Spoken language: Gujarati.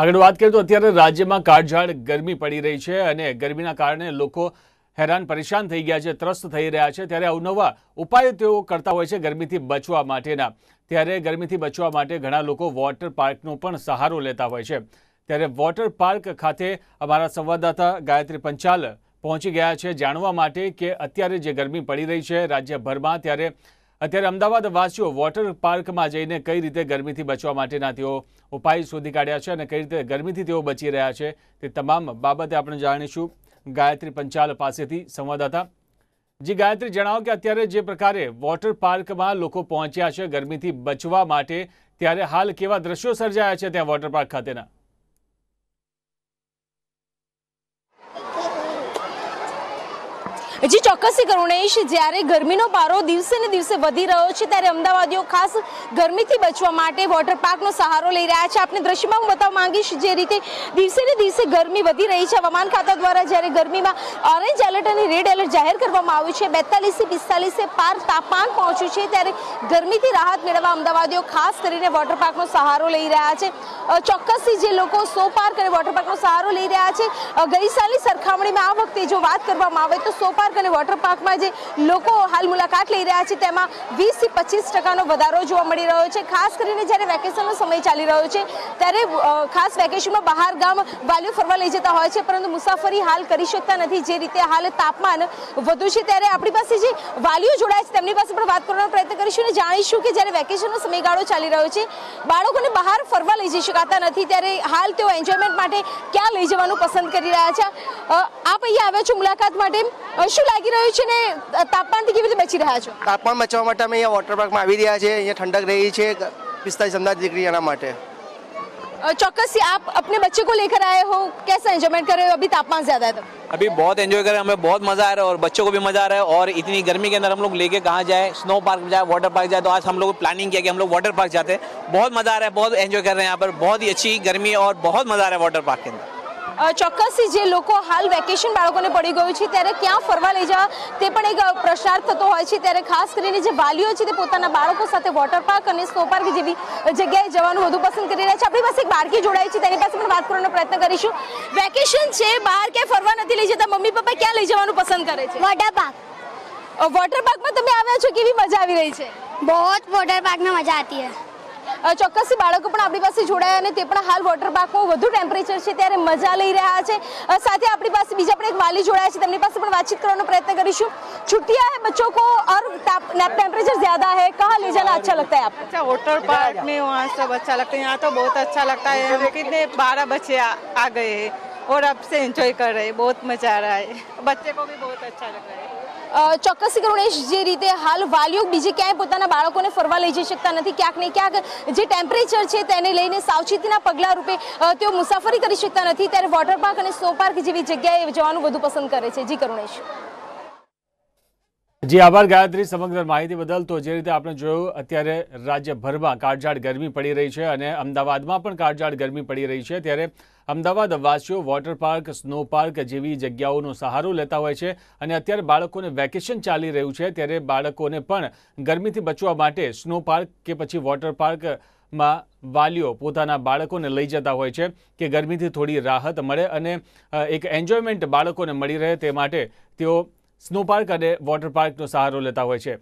આગળ વાત કરીએ તો અત્યારે રાજ્યમાં કાળઝાળ ગરમી પડી રહી છે અને ગરમીના કારણે લોકો હેરાન પરેશાન થઈ ગયા છે ત્રસ્ત થઈ રહ્યા છે ત્યારે અવનવા ઉપાયો તેઓ કરતા હોય છે ગરમીથી બચવા માટેના ત્યારે ગરમીથી બચવા માટે ઘણા લોકો વોટર પાર્કનો પણ સહારો લેતા હોય છે ત્યારે વોટર પાર્ક ખાતે અમારા સંવાદદાતા ગાયત્રી પંચાલ પહોંચી ગયા છે જાણવા માટે કે અત્યારે જે ગરમી પડી રહી છે રાજ્યભરમાં ત્યારે અત્યારે અમદાવાદ વાસીઓ વોટર પાર્કમાં જઈને કઈ રીતે ગરમીથી બચવા માટેના તેઓ ઉપાય શોધી કાઢ્યા છે અને કઈ રીતે ગરમીથી તેઓ બચી રહ્યા છે તે તમામ બાબતે આપણે જાણીશું ગાયત્રી પંચાલ પાસેથી સંવાદદાતા જી ગાયત્રી જણાવો કે અત્યારે જે પ્રકારે વોટર પાર્કમાં લોકો પહોંચ્યા છે ગરમીથી બચવા માટે ત્યારે હાલ કેવા દ્રશ્યો સર્જાયા છે ત્યાં વોટર પાર્ક ખાતેના જી ચોક્કસથી કરુણેશ જ્યારે ગરમીનો પારો દિવસે ને દિવસે વધી રહ્યો છે ત્યારે અમદાવાદીઓ ખાસ ગરમીથી બચવા માટે વોટર પાર્કનો સહારો લઈ રહ્યા છે આપણે દ્રશ્યમાં હું બતાવવા માંગીશ જે રીતે દિવસે ને દિવસે ગરમી વધી રહી છે હવામાન ખાતા દ્વારા જ્યારે ગરમીમાં ઓરેન્જ એલર્ટ અને રેડ એલર્ટ જાહેર કરવામાં આવ્યું છે બેતાલીસથી પિસ્તાલીસે પાર તાપમાન પહોંચ્યું છે ત્યારે ગરમીથી રાહત મેળવવા અમદાવાદીઓ ખાસ કરીને વોટર પાર્કનો સહારો લઈ રહ્યા છે ચોક્કસથી જે લોકો સો પાર્ક અને વોટર પાર્કનો સહારો લઈ રહ્યા છે ગઈ સરખામણીમાં આ વખતે જો વાત કરવામાં આવે તો સો પાર્ક પાર્ક અને વોટર પાર્કમાં જે લોકો હાલ મુલાકાત લઈ રહ્યા છે તેમાં વીસથી પચીસ ટકાનો વધારો જોવા મળી રહ્યો છે ખાસ કરીને જ્યારે વેકેશનનો સમય ચાલી રહ્યો છે ત્યારે ખાસ વેકેશનમાં બહાર ગામ વાલીઓ ફરવા લઈ જતા હોય છે પરંતુ મુસાફરી હાલ કરી શકતા નથી જે રીતે હાલ તાપમાન વધુ છે ત્યારે આપણી પાસે જે વાલીઓ જોડાય છે તેમની પાસે પણ વાત કરવાનો પ્રયત્ન કરીશું અને જાણીશું કે જ્યારે વેકેશનનો સમયગાળો ચાલી રહ્યો છે બાળકોને બહાર ફરવા લઈ જઈ શકાતા નથી ત્યારે હાલ તેઓ એન્જોયમેન્ટ માટે ક્યાં લઈ જવાનું પસંદ કરી રહ્યા છે આપ અહીંયા આવ્યા છો મુલાકાત માટે શું લાગી રહ્યું છે ને તાપમાન થી કેવી રીતે બચી રહ્યા છો તાપમાન બચાવવા માટે અમે અહીંયા વોટર પાર્ક માં આવી રહ્યા છે અહીંયા ઠંડક રહી છે 45 અમદાવાદ ડિગ્રી એના માટે चौकस से आप अपने बच्चे को लेकर आए हो कैसा एंजॉयमेंट कर रहे हो अभी तापमान ज्यादा है तो अभी बहुत एंजॉय कर रहे हैं हमें बहुत मजा आ रहा है और बच्चों को भी मजा आ रहा है और इतनी गर्मी के अंदर हम लोग लेके कहाँ जाए स्नो पार्क जाए वाटर पार्क जाए तो आज हम लोग प्लानिंग किया कि हम लोग वाटर पार्क जाते हैं बहुत मजा आ रहा है बहुत एंजॉय कर रहे हैं यहाँ पर बहुत ही अच्छी गर्मी और बहुत मजा आ रहा है वाटर पार्क के अंदर ચોક્કસથી જે લોકો હાલ વેકેશન બાળકોને પડી ગયું છે ત્યારે ક્યાં ફરવા લઈ જવા તે પણ એક પ્રસાર થતો હોય છે ત્યારે ખાસ કરીને જે વાલીઓ છે તે પોતાના બાળકો સાથે વોટર પાર્ક અને સ્નો પાર્ક જેવી જગ્યાએ જવાનું વધુ પસંદ કરી રહ્યા છે આપણી પાસે એક બાળકી જોડાય છે તેની પાસે પણ વાત કરવાનો પ્રયત્ન કરીશું વેકેશન છે બહાર ક્યાંય ફરવા નથી લઈ જતા મમ્મી પપ્પા ક્યાં લઈ જવાનું પસંદ કરે છે વોટર પાર્ક વોટર પાર્કમાં તમે આવ્યા છો કેવી મજા આવી રહી છે બહુ વોટર પાર્કમાં મજા આવતી હૈ ચોક્કસ બાલાકપુર આબિવાસી જોડાયા ને તે પણ હાલ વોટર પાર્ક કો વધુ ટેમ્પરેચર છે ત્યારે મજા લઈ રહ્યા છે સાથે આપની પાસે બીજો પણ એક વાલી જોડાય છે તેમની પાસે પણ વાતચીત કરવાનો પ્રયત્ન કરીશું ছুটিયા છે બાળકો કો અર તાપ ને ટેમ્પરેચર વધારે છે ક્યાં લે જના اچھا લાગે છે આપને اچھا વોટર પાર્ક મે વહા સબ اچھا લાગે ત્યાં તો બહુત اچھا લાગતા હે હવે કેટને 12 બચે આ ગયે હે ઓર અબ સે એન્જોય કર રહે બહુત મજા આ રહે બચ્ચે કો ભી બહુત અચ્છા લાગ રહે છે ચોક્કસથી કરુણેશ જે રીતે હાલ વાલીઓ બીજે ક્યાંય પોતાના બાળકોને ફરવા લઈ જઈ શકતા નથી ક્યાંક ને ક્યાંક જે ટેમ્પરેચર છે તેને લઈને સાવચેતીના પગલાં રૂપે તેઓ મુસાફરી કરી શકતા નથી ત્યારે વોટર પાર્ક અને સ્નો પાર્ક જેવી જગ્યાએ જવાનું વધુ પસંદ કરે છે જી કરુણેશ જી આભાર ગાયત્રી સમગ્ર માહિતી બદલ તો જે રીતે આપણે જોયું અત્યારે રાજ્યભરમાં કાળઝાળ ગરમી પડી રહી છે અને અમદાવાદમાં પણ કાળઝાળ ગરમી પડી રહી છે ત્યારે અમદાવાદ વાસીઓ વોટર પાર્ક સ્નો પાર્ક જેવી જગ્યાઓનો સહારો લેતા હોય છે અને અત્યારે બાળકોને વેકેશન ચાલી રહ્યું છે ત્યારે બાળકોને પણ ગરમીથી બચવા માટે સ્નો પાર્ક કે પછી વોટર પાર્કમાં વાલીઓ પોતાના બાળકોને લઈ જતા હોય છે કે ગરમીથી થોડી રાહત મળે અને એક એન્જોયમેન્ટ બાળકોને મળી રહે તે માટે તેઓ સ્નો પાર્ક અને વોટર પાર્કનો સહારો લેતા હોય છે